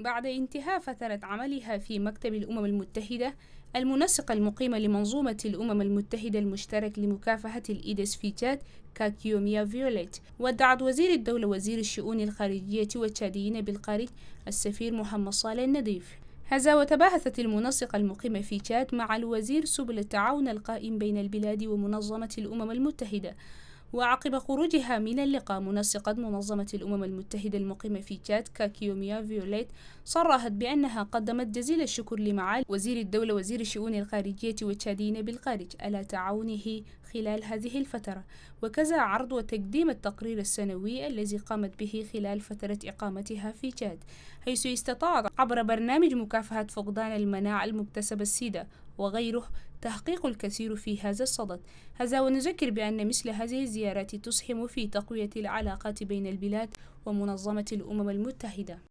بعد انتهاء فترة عملها في مكتب الأمم المتحدة المنسقة المقيمة لمنظومة الأمم المتحدة المشترك لمكافحة الإيدز تشاد كاكيوميا فيوليت ودعت وزير الدولة وزير الشؤون الخارجية والتشاديين بالخارج السفير محمد صالح النظيف هذا وتباحثت المنسقة المقيمة في تشاد مع الوزير سبل التعاون القائم بين البلاد ومنظمة الأمم المتحدة وعقب خروجها من اللقاء منسقة منظمة الأمم المتحدة المقيمة في تشاد كاكيوميا فيوليت صرحت بأنها قدمت جزيل الشكر لمعالي وزير الدولة وزير الشؤون الخارجية والتشاديين بالخارج على تعاونه خلال هذه الفترة وكذا عرض وتقديم التقرير السنوي الذي قامت به خلال فترة إقامتها في تشاد حيث استطاعت عبر برنامج مكافحة فقدان المناعة المكتسبة السيدة وغيره تحقيق الكثير في هذا الصدد هذا ونذكر بأن مثل هذه الزيارات تسهم في تقوية العلاقات بين البلاد ومنظمة الأمم المتحدة